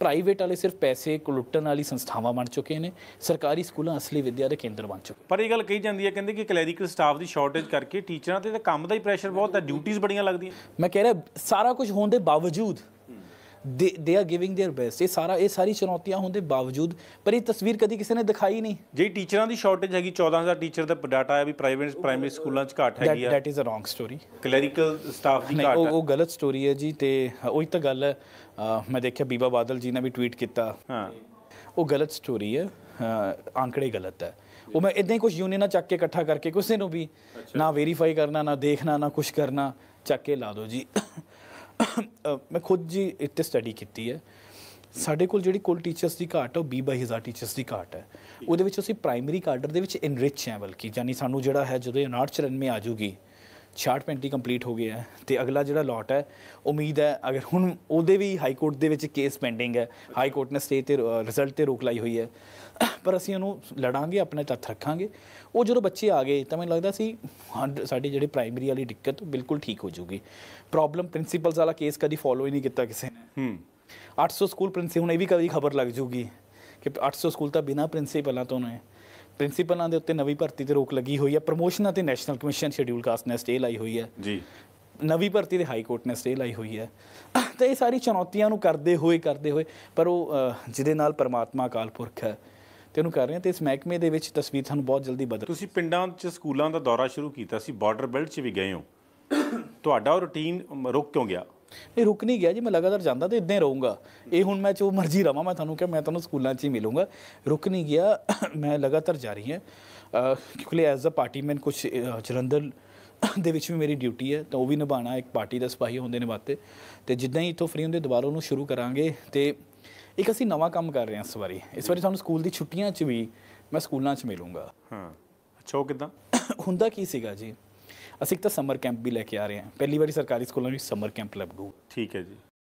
private ਵਾਲੇ ਸਿਰਫ ਪੈਸੇ ਕੁਲੁੱਟਣ ਵਾਲੀ ਸੰਸਥਾਵਾਂ ਬਣ ਚੁੱਕੇ ਨੇ ਸਰਕਾਰੀ ਸਕੂਲਾਂ ਅਸਲੀ ਵਿੱਦਿਆ ਦੇ ਕੇਂਦਰ ਬਣ ਚੁੱਕੇ ਪਰ ਇਹ ਗੱਲ ਕਹੀ ਜਾਂਦੀ ਹੈ ਕਹਿੰਦੇ ਕਿ ਕਲੈਰੀਕਲ ਸਟਾਫ ਦੀ ਸ਼ਾਰਟੇਜ ਕਰਕੇ ਟੀਚਰਾਂ ਤੇ ਤਾਂ ਕੰਮ ਦਾ ਹੀ ਪ੍ਰੈਸ਼ਰ ਬਹੁਤ ਹੈ ਡਿਊਟੀਆਂ ਬੜੀਆਂ ਲੱਗਦੀਆਂ ਮੈਂ ਕਹਿ ਰਿਹਾ ਸਾਰਾ ਕੁਝ ਹੋਣ ਦੇ ਬਾਵਜੂਦ ਦੇ ਦੇ ਆ ਗਿਵਿੰਗ देयर ਬੈਸਟ ਇਹ ਸਾਰਾ ਇਹ ਸਾਰੀ ਚੁਣੌਤੀਆਂ ਹੋਣ ਦੇ ਬਾਵਜੂਦ ਪਰ ਇਹ ਤਸਵੀਰ ਕਦੀ ਕਿਸੇ ਨੇ ਦਿਖਾਈ ਨਹੀਂ ਜੇ ਟੀਚਰਾਂ ਦੀ ਸ਼ਾਰਟੇਜ ਹੈਗੀ 14000 ਟੀਚਰ ਦਾ ਡਾਟਾ ਹੈ ਵੀ ਪ੍ਰਾਈਵੇਟ ਪ੍ਰਾਇਮਰੀ ਸਕੂਲਾਂ 'ਚ ਘਾਟ ਹੈਗੀ ਆ that is a wrong story clerical staff ਦੀ ਘਾਟ ਉਹ ਗਲਤ ਸਟੋਰੀ ਹੈ ਜੀ ਤੇ ਉਹੀ ਤਾਂ ਗੱਲ ਹੈ ਮੈਂ ਦੇਖਿਆ ਬੀਬਾ ਬਾਦਲ ਜੀ ਨੇ ਵੀ ਟਵੀਟ ਕੀਤਾ ਹਾਂ ਉਹ ਗਲਤ ਸਟੋਰੀ ਹੈ ਆંકੜੇ ਗਲਤ ਹੈ ਉਹ ਮੈਂ ਇਦਾਂ ਹੀ ਕੁਝ ਯੂਨੀਅਨਾਂ ਚੱਕ ਕੇ ਇਕੱਠਾ ਕਰਕੇ ਕਿਸੇ ਨੂੰ ਵੀ ਨਾ ਵੈਰੀਫਾਈ ਕਰਨਾ ਨਾ ਦੇਖਣਾ ਨਾ ਕੁਝ ਕਰਨਾ ਚੱਕ ਕੇ ਲਾ ਦਿਓ ਜੀ ਮੈਂ ਖੁਦ ਜੀ ਇੱਥੇ ਸਟੱਡੀ ਕੀਤੀ ਹੈ ਸਾਡੇ ਕੋਲ ਜਿਹੜੀ ਕੋਲ ਟੀਚਰਸ ਦੀ ਘਾਟ ਹੈ ਉਹ 20 ਬਾਈ ਹਜ਼ਾਰ ਟੀਚਰਸ ਦੀ ਘਾਟ ਹੈ ਉਹਦੇ ਵਿੱਚ ਅਸੀਂ ਪ੍ਰਾਇਮਰੀ ਕਾਡਰ ਦੇ ਵਿੱਚ ਇਨਰਿਚ ਹੈ ਬਲਕਿ ਯਾਨੀ ਸਾਨੂੰ ਜਿਹੜਾ ਹੈ ਜਦੋਂ 59 ਮੇ ਆ ਜੂਗੀ ਪੈਂਟੀ ਕੰਪਲੀਟ ਹੋ ਗਿਆ ਤੇ ਅਗਲਾ ਜਿਹੜਾ ਲੋਟ ਹੈ ਉਮੀਦ ਹੈ ਅਗਰ ਹੁਣ ਉਹਦੇ ਵੀ ਹਾਈ ਕੋਰਟ ਦੇ ਵਿੱਚ ਕੇਸ ਪੈਂਡਿੰਗ ਹੈ ਹਾਈ ਕੋਰਟ ਨੇ ਸਟੇ ਤੇ ਰਿਜ਼ਲਟ ਤੇ ਰੋਕ ਲਾਈ ਹੋਈ ਹੈ ਪਰ ਅਸੀਂ ਉਹਨੂੰ ਲੜਾਂਗੇ ਆਪਣੇ ਤੱਥ ਰੱਖਾਂਗੇ ਉਹ ਜਦੋਂ ਬੱਚੇ ਆ ਗਏ ਤਾਂ ਮੈਨੂੰ ਲੱਗਦਾ ਸੀ ਸਾਡੀ ਜਿਹੜੀ ਪ੍ਰਾਇਮਰੀ ਵਾਲੀ ਦਿੱਕਤ ਬਿਲਕੁਲ ਠੀਕ ਹੋ ਜੂਗੀ ਪ੍ਰੋਬਲਮ ਪ੍ਰਿੰਸੀਪਲਸ ਵਾਲਾ ਕੇਸ ਕਦੀ ਫੋਲੋ ਹੀ ਨਹੀਂ ਕੀਤਾ ਕਿਸੇ ਨੇ ਹੂੰ 800 ਸਕੂਲ ਪ੍ਰਿੰਸੀਪਲ ਹੁਣ ਇਹ ਵੀ ਕਦੀ ਖਬਰ ਲੱਗ ਜੂਗੀ ਕਿ 800 ਸਕੂਲ ਤਾਂ ਬਿਨਾ ਪ੍ਰਿੰਸੀਪਲਾਂ ਤੋਂ ਨੇ ਪ੍ਰਿੰਸੀਪਲਾਂ ਦੇ ਉੱਤੇ ਨਵੀਂ ਭਰਤੀ ਤੇ ਰੋਕ ਲੱਗੀ ਹੋਈ ਹੈ ਪ੍ਰੋਮੋਸ਼ਨਾਂ ਤੇ ਨੈਸ਼ਨਲ ਕਮਿਸ਼ਨ ਸ਼ੈਡਿਊਲ ਕਾਸਟ ਨੇ ਸਟੇ ਲਾਈ ਹੋਈ ਹੈ ਜੀ ਨਵੀਂ ਭਰਤੀ ਦੇ ਹਾਈ ਕੋਰਟ ਨੇ ਸਟੇ ਲਾਈ ਹੋਈ ਹੈ ਤੇ ਇਹ ਸਾਰੀ ਚੁਣੌਤੀਆਂ ਨੂੰ ਕਰਦੇ ਹੋਏ ਕਰਦੇ ਹੋਏ ਪਰ ਉਹ ਜਿਹਦੇ ਨਾਲ ਪਰਮਾਤਮਾ ਅਕਾਲ ਪੁਰਖ ਹੈ ਤੇ ਉਹਨੂੰ ਕਰ ਰਹੇ ਹਾਂ ਤੇ ਇਸ ਮਹਿਕਮੇ ਦੇ ਵਿੱਚ ਤਸਵੀਰ ਤੁਹਾਨੂੰ ਬਹੁਤ ਜਲਦੀ ਬਦਲ ਤੁਸੀਂ ਪਿੰਡਾਂ 'ਚ ਸਕੂਲਾਂ ਦਾ ਦੌਰਾ ਸ਼ੁਰੂ ਕੀਤਾ ਸੀ ਬਾਰਡਰ ਬੈਲਟ 'ਚ ਵੀ ਗਏ ਹੋ ਤੁਹਾਡਾ ਰੁਟੀਨ ਰੁਕ ਕਿਉਂ ਗਿਆ ਨਹੀਂ ਰੁਕ ਨਹੀਂ ਗਿਆ ਜੀ ਮੈਂ ਲਗਾਤਾਰ ਜਾਂਦਾ ਤੇ ਇਦਾਂ ਹੀ ਰਹੂੰਗਾ ਇਹ ਹੁਣ ਮੈਂ ਜੋ ਮਰਜ਼ੀ ਰਵਾਂ ਮੈਂ ਤੁਹਾਨੂੰ ਕਿਹਾ ਮੈਂ ਤੁਹਾਨੂੰ ਸਕੂਲਾਂ 'ਚ ਹੀ ਮਿਲੂੰਗਾ ਰੁਕ ਨਹੀਂ ਗਿਆ ਮੈਂ ਲਗਾਤਾਰ ਜਾ ਰਹੀ ਹਾਂ ਕਿਉਂਕਿ ਐਜ਼ ਅ ਪਾਰਟੀ ਮੈਨ ਕੁਝ ਜਲੰਧਰ ਦੇ ਵਿੱਚ ਵੀ ਮੇਰੀ ਡਿਊਟੀ ਹੈ ਤਾਂ ਉਹ ਵੀ ਨਿਭਾਣਾ ਇੱਕ ਪਾਰਟੀ ਦਾ ਸਿਪਾਹੀ ਹੁੰਦੇ ਨੇ ਬਾਤੇ ਤੇ ਜਿੱਦਾਂ ਹੀ ਇਥੋਂ ਫ੍ਰੀ ਹੁੰਦੇ ਦੁਬਾਰਾ ਉਹਨੂੰ ਸ਼ੁਰੂ ਕਰਾਂਗੇ ਤੇ ਇੱਕ ਅਸੀਂ ਨਵਾਂ ਕੰਮ ਕਰ ਰਹੇ ਹਾਂ ਇਸ ਵਾਰੀ ਇਸ ਵਾਰੀ ਤੁਹਾਨੂੰ ਸਕੂਲ ਦੀ ਛੁੱਟੀਆਂ 'ਚ ਵੀ ਮੈਂ ਸਕੂਲਾਂ 'ਚ ਮਿਲੂੰਗਾ ਹਾਂ ਅੱਛਾ ਉਹ ਕਿਦਾਂ ਹੁੰਦਾ ਕੀ ਸੀਗਾ ਜੀ ਅਸੀਂ ਤਾਂ ਸਮਰ ਕੈਂਪ ਵੀ ਲੈ ਕੇ ਆ ਰਹੇ ਹਾਂ ਪਹਿਲੀ ਵਾਰੀ ਸਰਕਾਰੀ ਸਕੂਲਾਂ ਵਿੱਚ ਸਮਰ ਕੈਂਪ ਲੱਗੂ ਠੀਕ ਹੈ ਜੀ